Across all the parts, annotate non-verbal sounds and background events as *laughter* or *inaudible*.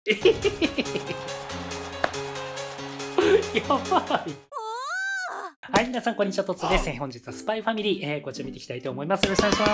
*laughs* やばいはい、皆さん、こんにちは、とつです。本日はスパイファミリー、えー、こちら見ていきたいと思います。よろしくお願いしま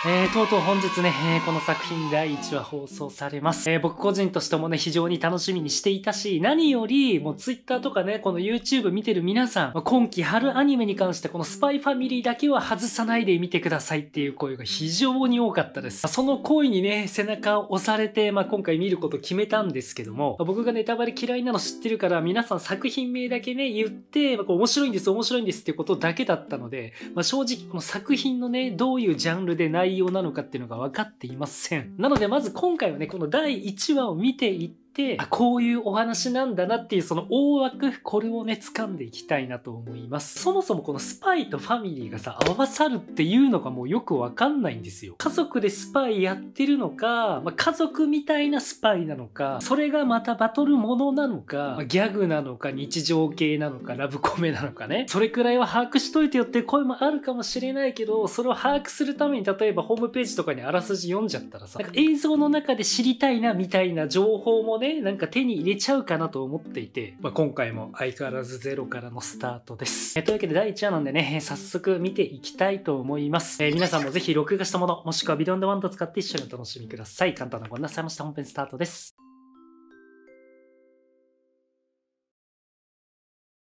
す。えー、とうとう本日ね、えー、この作品第1話放送されます。えー、僕個人としてもね、非常に楽しみにしていたし、何より、もう Twitter とかね、この YouTube 見てる皆さん、今季春アニメに関してこのスパイファミリーだけは外さないで見てくださいっていう声が非常に多かったです。その声にね、背中を押されて、まあ、今回見ること決めたんですけども、僕がネタバレ嫌いなの知ってるから、皆さん作品名だけね、言って、まあ、面白いんです、面白い白いんですってことだけだったので、まあ、正直この作品のね、どういうジャンルで内容なのかっていうのが分かっていません。なのでまず今回はね、この第1話を見ていって、てあこういうお話なんだなっていうその大枠これをね掴んでいきたいなと思いますそもそもこのスパイとファミリーがさ合わさるっていうのがもうよくわかんないんですよ家族でスパイやってるのか、まあ、家族みたいなスパイなのかそれがまたバトルものなのか、まあ、ギャグなのか日常系なのかラブコメなのかねそれくらいは把握しといてよって声もあるかもしれないけどそれを把握するために例えばホームページとかにあらすじ読んじゃったらさなんか映像の中で知りたいなみたいな情報もねね、なんか手に入れちゃうかなと思っていて、まあ、今回も相変わらずゼロからのスタートです。えというわけで第1話なんでね、早速見ていきたいと思います。えー、皆さんもぜひ録画したもの、もしくはビデオンデワンと使って一緒にお楽しみください。簡単なご案内さいました。本編スタートです。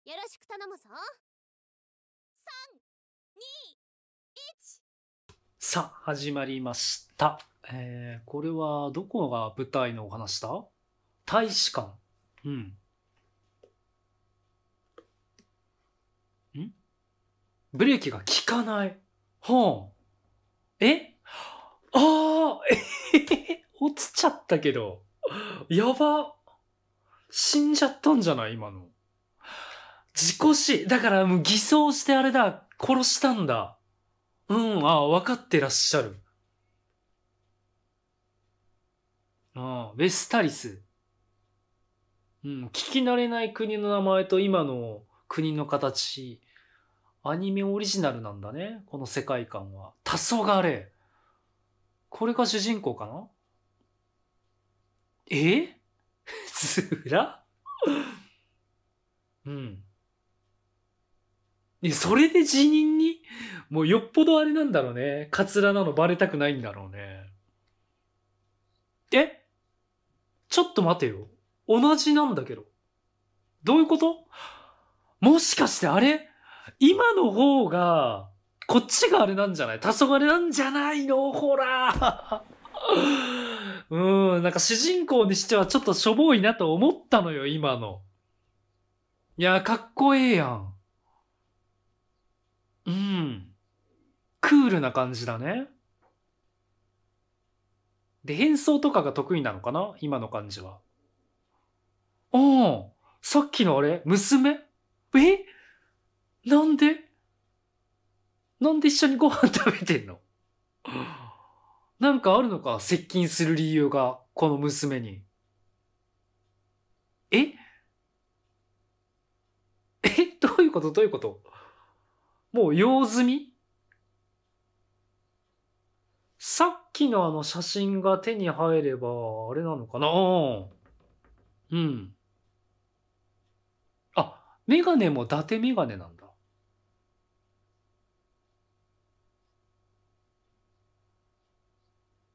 よろしく頼むぞ。さあ、始まりました。えー、これはどこが舞台のお話だ大使館。うん。ブレーキが効かない。はあ。えああ、え *laughs* 落ちちゃったけど。やば。死んじゃったんじゃない今の。事故死。だからもう偽装してあれだ。殺したんだ。うん、ああ、わかってらっしゃる。ああ、ウェスタリス。うん、聞き慣れない国の名前と今の国の形、アニメオリジナルなんだね、この世界観は。黄昏。これが主人公かなえずら *laughs* うん。え、それで辞任にもうよっぽどあれなんだろうね。カツラなのバレたくないんだろうね。えちょっと待てよ。同じなんだけど。どういうこともしかしてあれ今の方が、こっちがあれなんじゃない黄昏なんじゃないのほら *laughs* うん、なんか主人公にしてはちょっとしょぼいなと思ったのよ、今の。いや、かっこええやん。うん。クールな感じだね。で、変装とかが得意なのかな今の感じは。ああ、さっきのあれ娘えなんでなんで一緒にご飯食べてんの *gasps* なんかあるのか接近する理由が、この娘に。え *laughs* えどういうことどういうこともう用済みさっきのあの写真が手に入れば、あれなのかなうん。メガネも伊達メガネなんだ。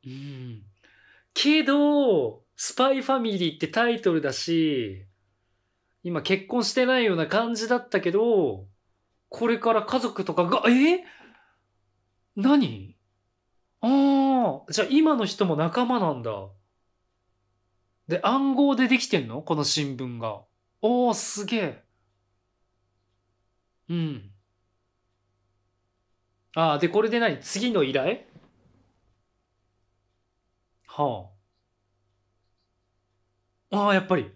うん。けど、スパイファミリーってタイトルだし、今結婚してないような感じだったけど、これから家族とかが、え何ああ、じゃあ今の人も仲間なんだ。で、暗号でできてんのこの新聞が。おー、すげえ。うん。ああ、で、これで何次の依頼はあ。ああ、やっぱり。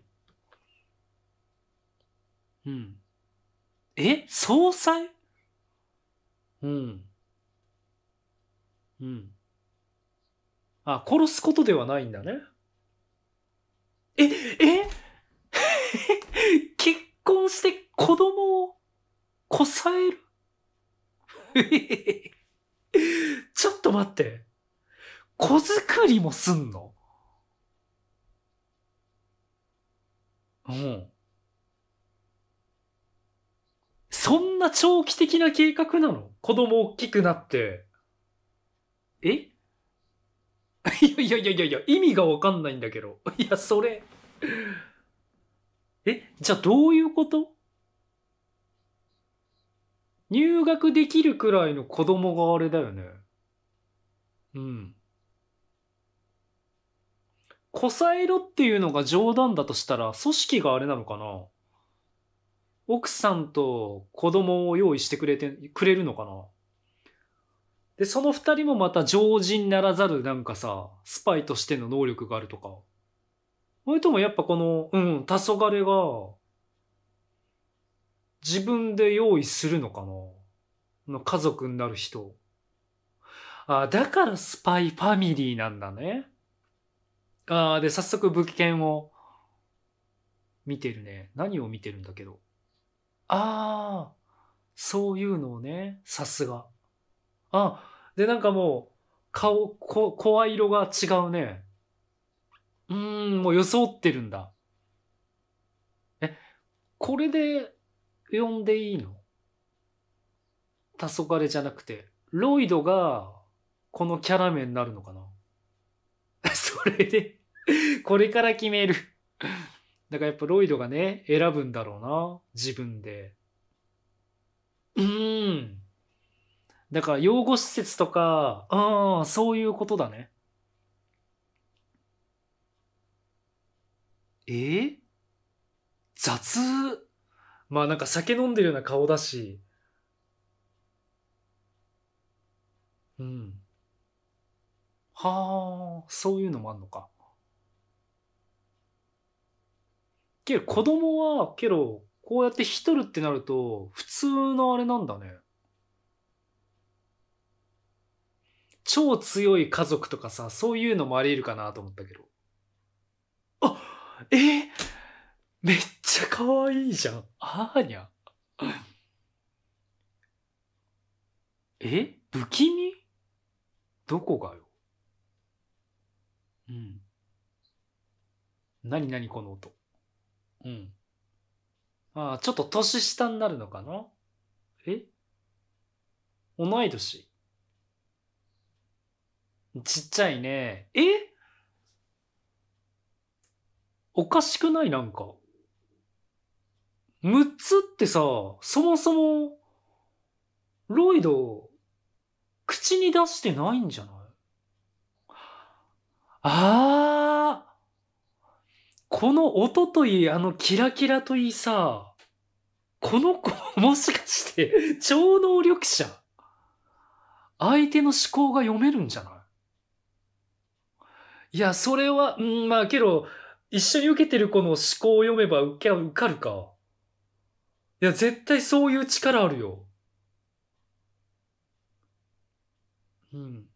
うん。え総裁うん。うん。あ、殺すことではないんだね。え、え *laughs* 結婚して子供をこさえる *laughs* ちょっと待って。子作りもすんのうん。そんな長期的な計画なの子供大きくなって。えいやいやいやいやいや、意味がわかんないんだけど。いや、それ。え、じゃあどういうこと入学できるくらいの子供があれだよね。うん。こさえろっていうのが冗談だとしたら、組織があれなのかな奥さんと子供を用意してくれて、くれるのかなで、その二人もまた常人ならざるなんかさ、スパイとしての能力があるとか。それともやっぱこの、うん、黄昏が、自分で用意するのかなの家族になる人。あだからスパイファミリーなんだね。あで、早速物件を見てるね。何を見てるんだけど。ああ、そういうのをね、さすが。あ、で、なんかもう、顔、こ、声色が違うね。うーん、もう装ってるんだ。え、これで呼んでいいの黄昏じゃなくて、ロイドがこのキャラ名になるのかな *laughs* それでこれから決めるだからやっぱロイドがね、選ぶんだろうな。自分で。うーん。だから養護施設とか、ああ、そういうことだね。えー、雑まあなんか酒飲んでるような顔だし、うん。はあ、そういうのもあんのか。けど子供は、けど、こうやって一人ってなると、普通のあれなんだね。超強い家族とかさ、そういうのもあり得るかなと思ったけど。あえー、めっちゃ可愛いじゃん。あーにゃ。え不気味どこがよ。うん。なになにこの音。うん。ああ、ちょっと年下になるのかなえ同い年ちっちゃいね。えおかしくないなんか。6つってさ、そもそも、ロイド、口に出してないんじゃないああこの音といい、あのキラキラといいさ、この子もしかして超能力者相手の思考が読めるんじゃないいや、それは、うん、まあけど、一緒に受けてる子の思考を読めば受けは受かるか。いや、絶対そういう力あるよ。うん。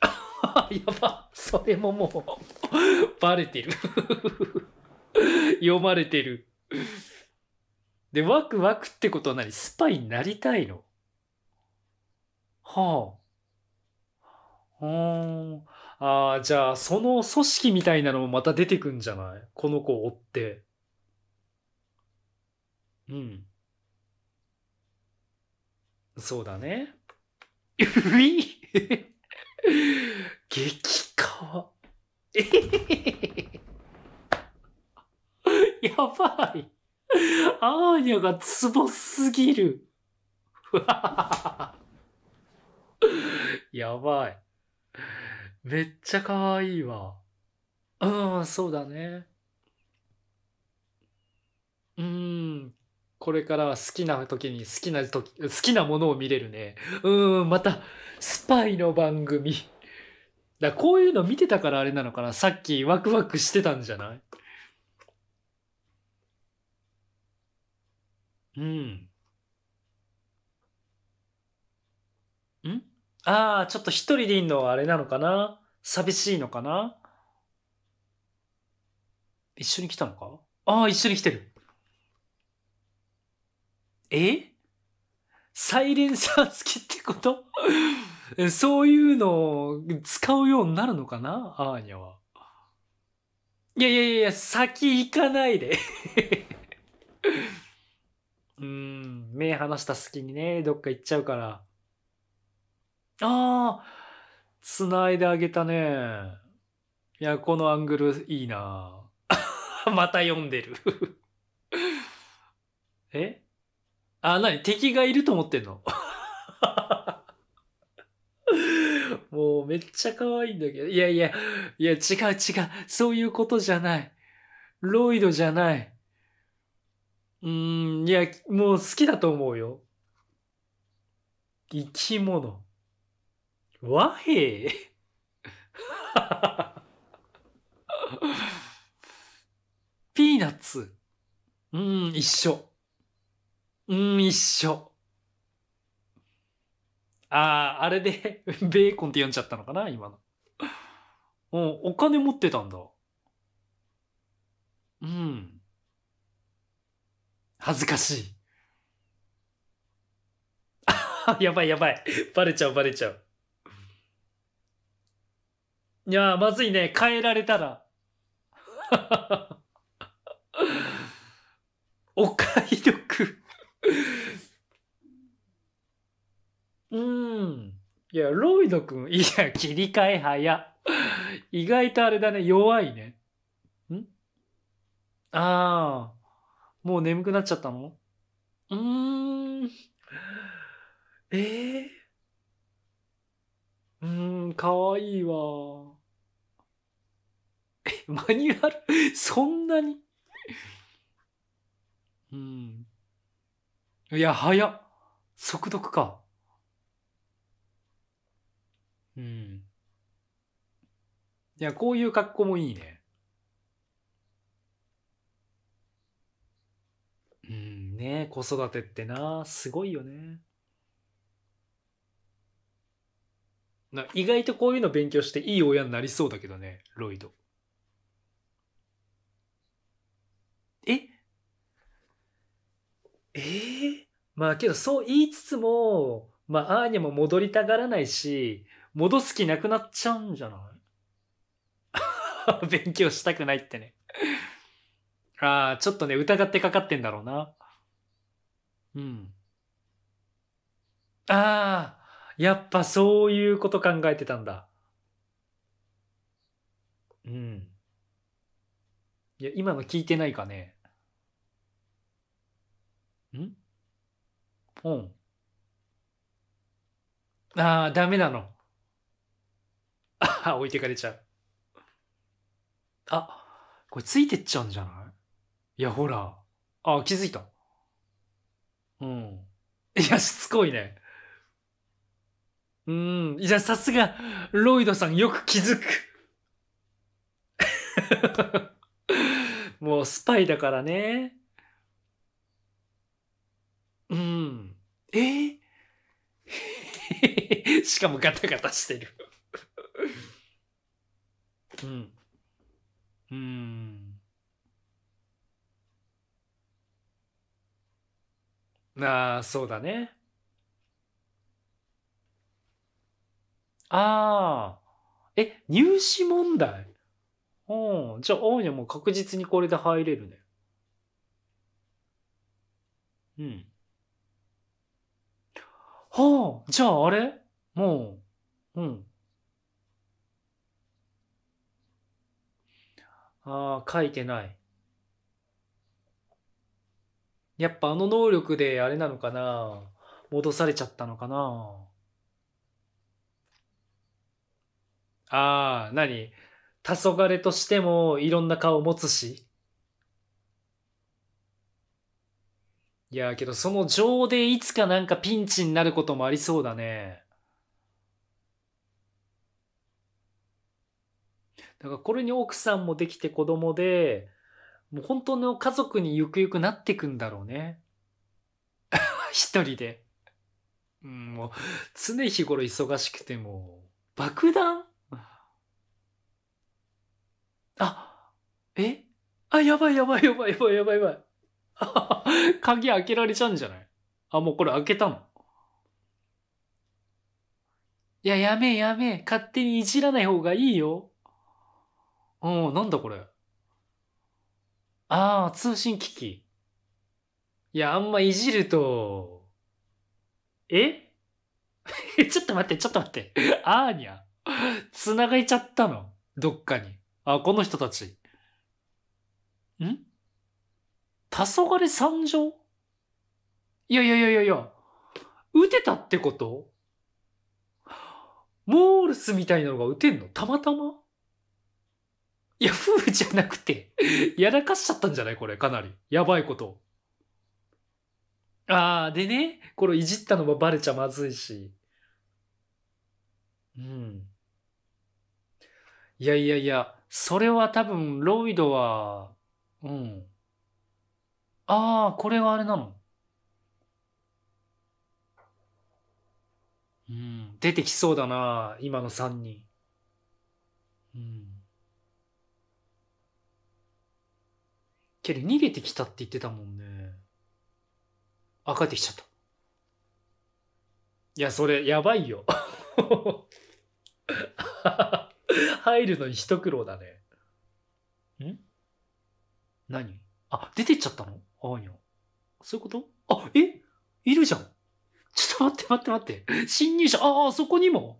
*laughs* やば。それももうバレてる *laughs* 読まれてるで、ワクワクってことは何スパイになりたいのはあ。うん。ああ、じゃあ、その組織みたいなのもまた出てくんじゃないこの子を追って。うん。そうだね。う *laughs* ぃ *laughs* 激かわ。え *laughs* へやばい。アーニャがツボすぎる。やばい。めっちゃ可愛いわ。うん、そうだね。うん、これからは好きな時に好きな時、好きなものを見れるね。うん、また、スパイの番組。だこういうの見てたからあれなのかな。さっきワクワクしてたんじゃないうん。んああ、ちょっと一人でいるのはあれなのかな寂しいのかな一緒に来たのかああ、一緒に来てる。えサイレンサー付きってこと *laughs* そういうのを使うようになるのかなアーニャは。いやいやいや、先行かないで *laughs* うん、目離した隙にね、どっか行っちゃうから。ああ、繋いであげたね。いや、このアングルいいな *laughs* また読んでるえあ、なに敵がいると思ってんの *laughs* もうめっちゃ可愛いんだけど。いやいや、いや違う違う。そういうことじゃない。ロイドじゃない。うーん、いや、もう好きだと思うよ。生き物。和平 *laughs* ピーナッツ。うん、一緒。うん、一緒。ああ、あれで *laughs* ベーコンって読んじゃったのかな、今の。うん、お金持ってたんだ。うん。恥ずかしい。*laughs* やばいやばい。バレちゃうバレちゃう。いやまずいね。変えられたら。*laughs* お買い得うん。いや、ロイド君、いや、切り替え早。意外とあれだね、弱いね。んああ、もう眠くなっちゃったのうーん。ええー、うーん、かわいいわ。え、マニュアルそんなにうん。いや、早っ。速読か。うん。いや、こういう格好もいいね。うんね、子育てってな、すごいよね。な意外とこういうの勉強していい親になりそうだけどね、ロイド。ええー、まあけどそう言いつつも、まあアーニャも戻りたがらないし、戻す気なくなっちゃうんじゃない *laughs* 勉強したくないってねああ、ちょっとね、疑ってかかってんだろうな。うん。ああ、やっぱそういうこと考えてたんだ。うん。いや、今の聞いてないかね。んうん。ああ、ダメなの。あ置いてかれちゃう。あ、これついてっちゃうんじゃないいや、ほら。あ、気づいた。うん。いや、しつこいね。うん。いや、さすが、ロイドさんよく気づく。*laughs* もうスパイだからね。うん。えー、*laughs* しかもガタガタしてるうん。うん。ああ、そうだね。ああ。え、入試問題うん。じゃあ、青いのも確実にこれで入れるね。うん。はあ、じゃああれもう、うん。ああ、書いてない。やっぱあの能力であれなのかな戻されちゃったのかなああ、何黄昏としてもいろんな顔を持つし。いやけどその情でいつかなんかピンチになることもありそうだね。だからこれに奥さんもできて子供で、もう本当の家族にゆくゆくなっていくんだろうね。*laughs* 一人で。うん、もう常日頃忙しくても、爆弾あ、えあ、やばいやばいやばいやばいやばいやばい。*laughs* 鍵開けられちゃうんじゃないあ、もうこれ開けたの。いや、やめえやめえ。勝手にいじらない方がいいよ。うん、なんだこれ。ああ、通信機器。いや、あんまいじると、え *laughs* ちょっと待って、ちょっと待って。あーにゃ。繋がいちゃったの。どっかに。あ、この人たち。ん黄昏参上いやいやいやいやいや、打てたってことモールスみたいなのが打てんのたまたまいや、フーじゃなくてやらかしちゃったんじゃないこれ、かなり。やばいこと。あー、でね、これいじったのもバレちゃまずいし。うん。いやいやいや、それは多分、ロイドは、うん。ああ、これはあれなのうん、出てきそうだな、今の3人。うん。けど逃げてきたって言ってたもんね。あ、帰ってきちゃった。いや、それ、やばいよ。*laughs* 入るのに一苦労だね。ん何あ、出てっちゃったのあーにゃん。そういうことあ、えいるじゃん。ちょっと待って待って待って。侵入者、ああ、そこにも。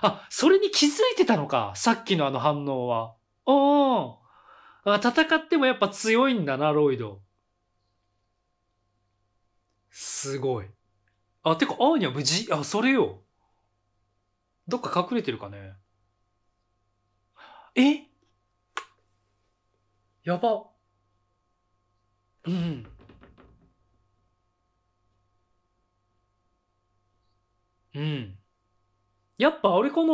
あ、それに気づいてたのか。さっきのあの反応は。おあ戦ってもやっぱ強いんだな、ロイド。すごい。あ、てか、アーニャ無事あ、それよ。どっか隠れてるかね。えやば。うん。うん。やっぱあれかな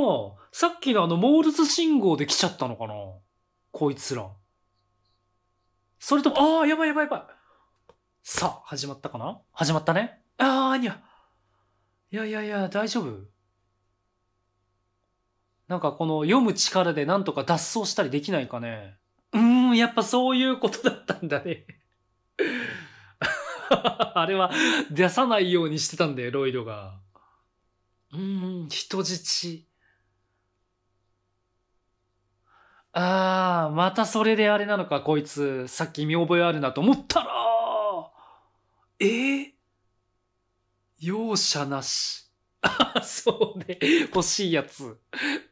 さっきのあのモールス信号で来ちゃったのかなこいつら。それとも、ああ、やばいやばいやばい。さあ、始まったかな始まったね。ああ、にゃ。いやいやいや、大丈夫。なんかこの読む力でなんとか脱走したりできないかね。うーん、やっぱそういうことだったんだね *laughs* あれは出さないようにしてたんだよ、ロイドが。うーん、人質。ああ、またそれであれなのか、こいつ。さっき見覚えあるなと思ったらえー、容赦なし。あ *laughs* そうね。欲しいやつ。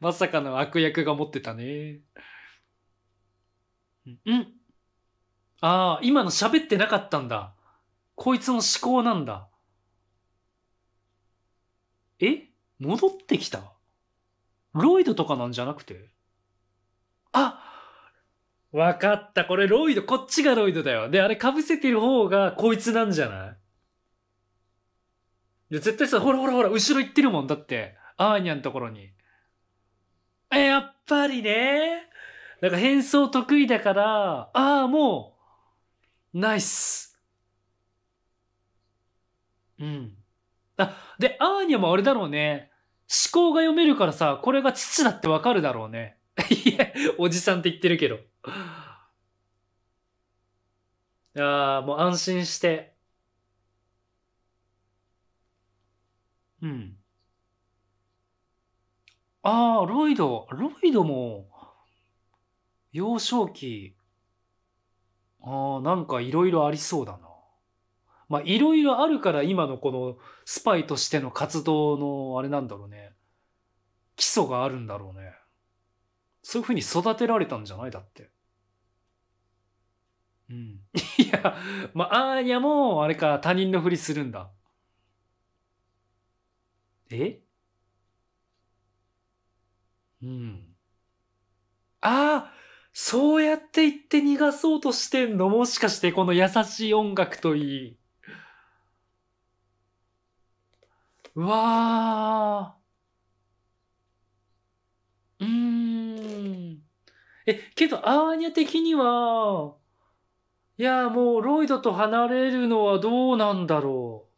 まさかの悪役が持ってたね。うん。ああ、今の喋ってなかったんだ。こいつの思考なんだ。え戻ってきたロイドとかなんじゃなくてあわかった。これロイド、こっちがロイドだよ。で、あれ被せてる方がこいつなんじゃないいや、絶対さ、ほらほらほら、後ろ行ってるもん。だって、アーニャのところに。え、やっぱりね。なんか変装得意だから、ああ、もう、ナイス。うん。あ、で、アーニャもあれだろうね。思考が読めるからさ、これが父だってわかるだろうね。いや、おじさんって言ってるけど。ああ、もう安心して。うん。ああ、ロイド。ロイドも、幼少期。ああ、なんかいろいろありそうだな。まあいろいろあるから今のこのスパイとしての活動のあれなんだろうね。基礎があるんだろうね。そういうふうに育てられたんじゃないだって。うん。*laughs* いや、まあ、アーニャも、あれか、他人のふりするんだ。えうん。ああそうやって言って逃がそうとしてんのもしかしてこの優しい音楽といい。うわー。うーん。え、けど、アーニャ的には、いや、もう、ロイドと離れるのはどうなんだろ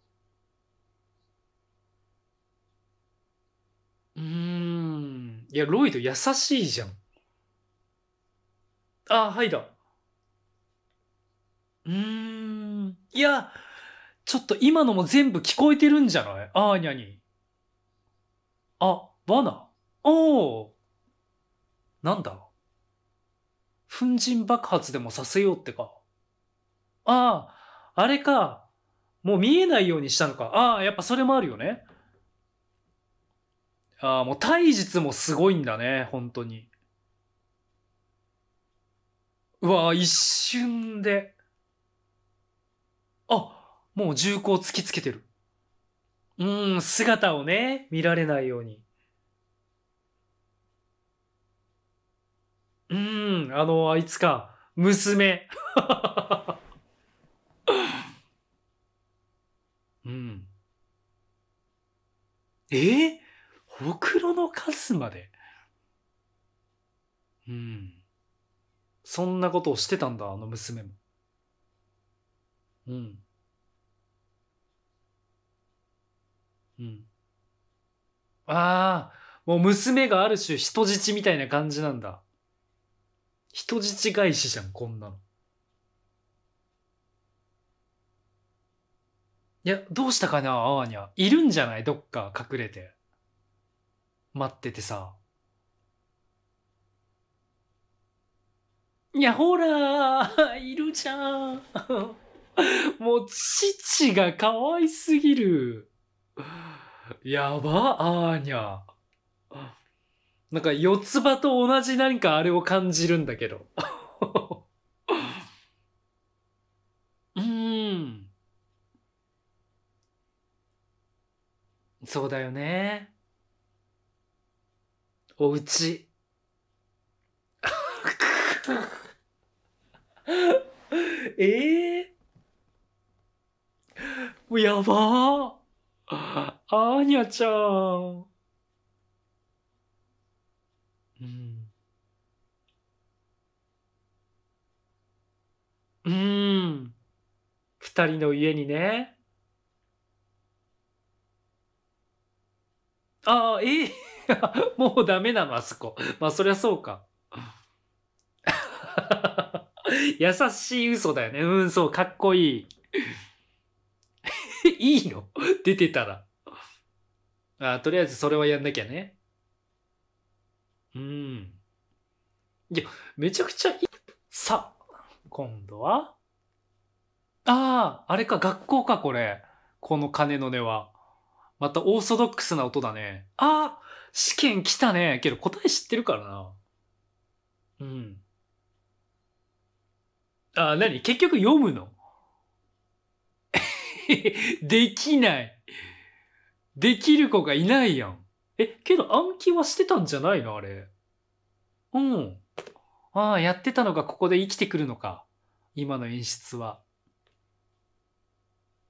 う。うーん。いや、ロイド優しいじゃん。あ、はいだ。うーん。いや、ちょっと今のも全部聞こえてるんじゃないあーにゃに。あ、罠おお。なんだ粉塵爆発でもさせようってか。ああ、あれか。もう見えないようにしたのか。ああ、やっぱそれもあるよね。ああ、もう体術もすごいんだね、本当に。うわあ、一瞬で。あ、もう銃口を突きつけてる。うーん、姿をね、見られないように。うーん、あの、あいつか、娘。*laughs* うん。えー、ほくろの数まで。うん。そんなことをしてたんだ、あの娘も。うん。うん、ああもう娘がある種人質みたいな感じなんだ人質返しじゃんこんなのいやどうしたかなあわにゃいるんじゃないどっか隠れて待っててさいやほらいるじゃん *laughs* もう父が可愛すぎるやば、アーニャ。なんか四つ葉と同じ何かあれを感じるんだけど。*laughs* うん。そうだよね。おうち。え *laughs* えー、もうやばー。あ *laughs* ーにゃちゃん。うん。うん。二人の家にね。ああ、ええー、*laughs* もうダメなの、あそこ。まあ、そりゃそうか。*laughs* 優しい嘘だよね。うん、そう、かっこいい。いいの *laughs* 出てたら。あとりあえずそれはやんなきゃね。うん。いや、めちゃくちゃいい。さあ、今度はああ、あれか、学校か、これ。この鐘の音は。またオーソドックスな音だね。ああ、試験来たね。けど答え知ってるからな。うん。ああ、なに結局読むの *laughs* できない。できる子がいないやん。え、けど暗記はしてたんじゃないのあれ。うん。ああ、やってたのがここで生きてくるのか。今の演出は。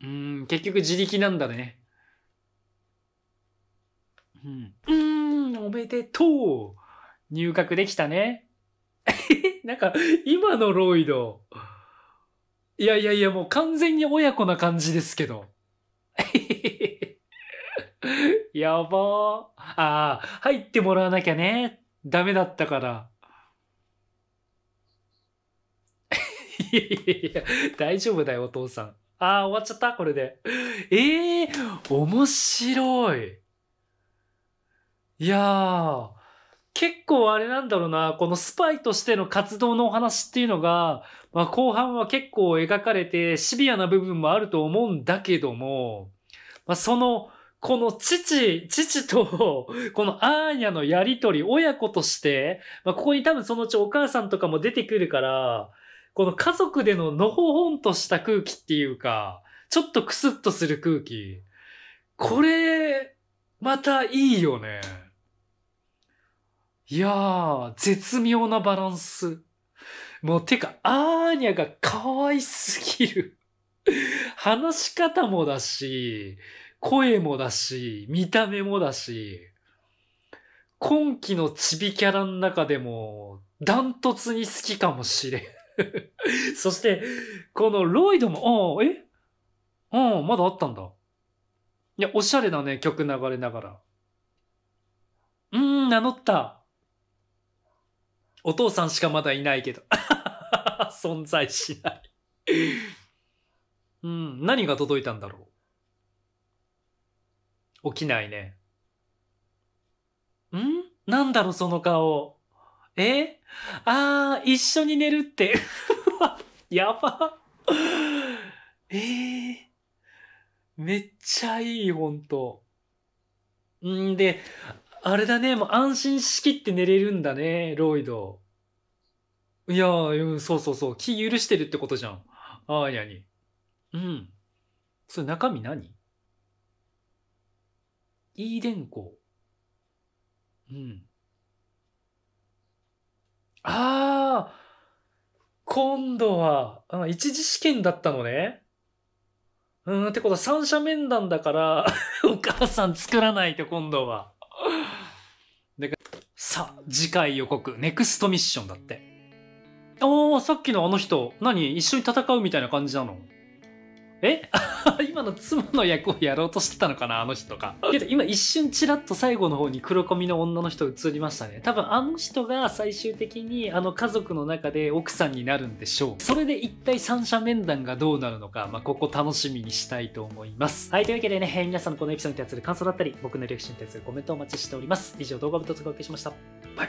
うん、結局自力なんだね。うん。うーん、おめでとう入学できたね。*laughs* なんか、今のロイド。いやいやいや、もう完全に親子な感じですけど。*laughs* やばー。ああ、入ってもらわなきゃね。ダメだったから。*laughs* いやいやいや、大丈夫だよ、お父さん。ああ、終わっちゃった、これで。ええー、面白い。いやー、結構あれなんだろうな、このスパイとしての活動のお話っていうのが、まあ、後半は結構描かれてシビアな部分もあると思うんだけども、まあ、その、この父、父と、*laughs* このアーニャのやりとり、親子として、まあ、ここに多分そのうちお母さんとかも出てくるから、この家族でののほほんとした空気っていうか、ちょっとクスッとする空気。これ、またいいよね。いやー、絶妙なバランス。もうてか、アーニャが可愛すぎる。*laughs* 話し方もだし、声もだし、見た目もだし、今季のチビキャラの中でも、ダントツに好きかもしれん *laughs* そして、このロイドも、ああ、えうん、まだあったんだ。いや、おしゃれだね、曲流れながら。うーん、名乗った。お父さんしかまだいないけど。*laughs* 存在しないうん、何が届いたんだろう。起きないね。んなんだろう、その顔。えあー、一緒に寝るって。*laughs* やば。えー、めっちゃいい、ほんと。んで、あれだね、もう安心しきって寝れるんだね、ロイド。いやうん、そうそうそう。気許してるってことじゃん。ああ、やに。うん。それ中身何いい電工。うん。ああ今度は、うん、一次試験だったのね。うん、ってことは三者面談だから *laughs* お母さん作らないと今度は。さあ、次回予告、ネクストミッションだって。ああ、さっきのあの人、何一緒に戦うみたいな感じなのえ *laughs* 今の妻の役をやろうとしてたのかなあの人が。けど今一瞬チラッと最後の方に黒髪の女の人映りましたね。多分あの人が最終的にあの家族の中で奥さんになるんでしょう。それで一体三者面談がどうなるのか、まあ、ここ楽しみにしたいと思います。はい、というわけでね、えー、皆さんのこのエピソードに対する感想だったり、僕のリアクションに対するコメントをお待ちしております。以上動画部とお届けしました。バイバイ。